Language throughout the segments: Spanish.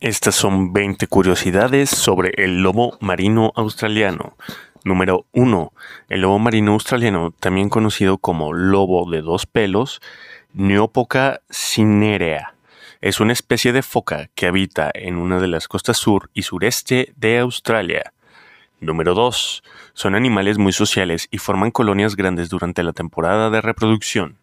Estas son 20 curiosidades sobre el lobo marino australiano. Número 1. El lobo marino australiano, también conocido como lobo de dos pelos, Neopoca cinerea, es una especie de foca que habita en una de las costas sur y sureste de Australia. Número 2. Son animales muy sociales y forman colonias grandes durante la temporada de reproducción.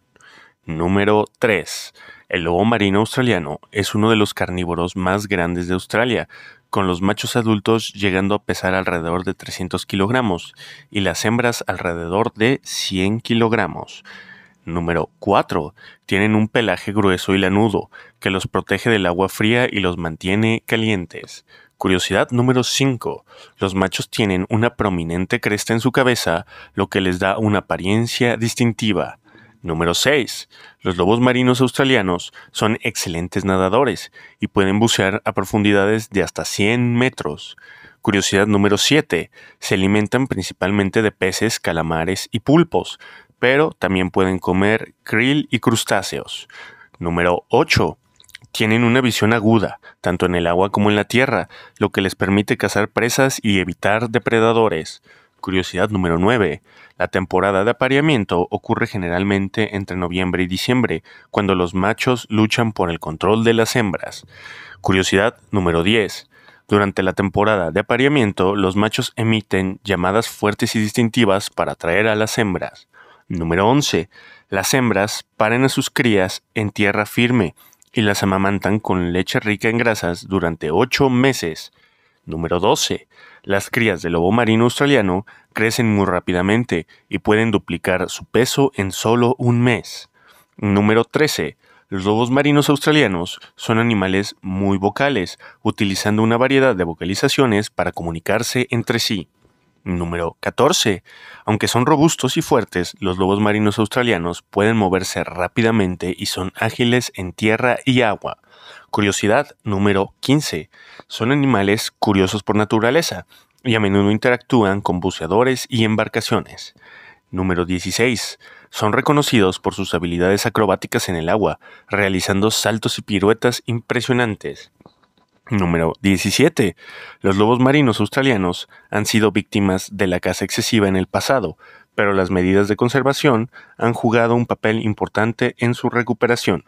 Número 3. El lobo marino australiano es uno de los carnívoros más grandes de Australia, con los machos adultos llegando a pesar alrededor de 300 kilogramos y las hembras alrededor de 100 kilogramos. Número 4. Tienen un pelaje grueso y lanudo, que los protege del agua fría y los mantiene calientes. Curiosidad número 5. Los machos tienen una prominente cresta en su cabeza, lo que les da una apariencia distintiva. Número 6. Los lobos marinos australianos son excelentes nadadores y pueden bucear a profundidades de hasta 100 metros. Curiosidad número 7. Se alimentan principalmente de peces, calamares y pulpos, pero también pueden comer krill y crustáceos. Número 8. Tienen una visión aguda, tanto en el agua como en la tierra, lo que les permite cazar presas y evitar depredadores. Curiosidad número 9. La temporada de apareamiento ocurre generalmente entre noviembre y diciembre, cuando los machos luchan por el control de las hembras. Curiosidad número 10. Durante la temporada de apareamiento, los machos emiten llamadas fuertes y distintivas para atraer a las hembras. Número 11. Las hembras paren a sus crías en tierra firme y las amamantan con leche rica en grasas durante 8 meses. Número 12. Las crías del lobo marino australiano crecen muy rápidamente y pueden duplicar su peso en solo un mes. Número 13. Los lobos marinos australianos son animales muy vocales, utilizando una variedad de vocalizaciones para comunicarse entre sí. Número 14. Aunque son robustos y fuertes, los lobos marinos australianos pueden moverse rápidamente y son ágiles en tierra y agua. Curiosidad número 15. Son animales curiosos por naturaleza y a menudo interactúan con buceadores y embarcaciones. Número 16. Son reconocidos por sus habilidades acrobáticas en el agua, realizando saltos y piruetas impresionantes. Número 17. Los lobos marinos australianos han sido víctimas de la caza excesiva en el pasado, pero las medidas de conservación han jugado un papel importante en su recuperación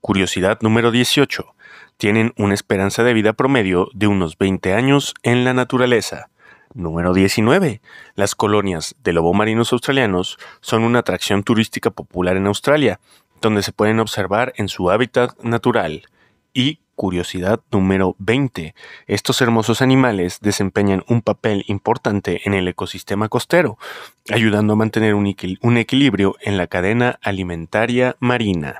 curiosidad número 18. Tienen una esperanza de vida promedio de unos 20 años en la naturaleza. Número 19. Las colonias de marinos australianos son una atracción turística popular en Australia, donde se pueden observar en su hábitat natural. Y curiosidad número 20. Estos hermosos animales desempeñan un papel importante en el ecosistema costero, ayudando a mantener un equilibrio en la cadena alimentaria marina.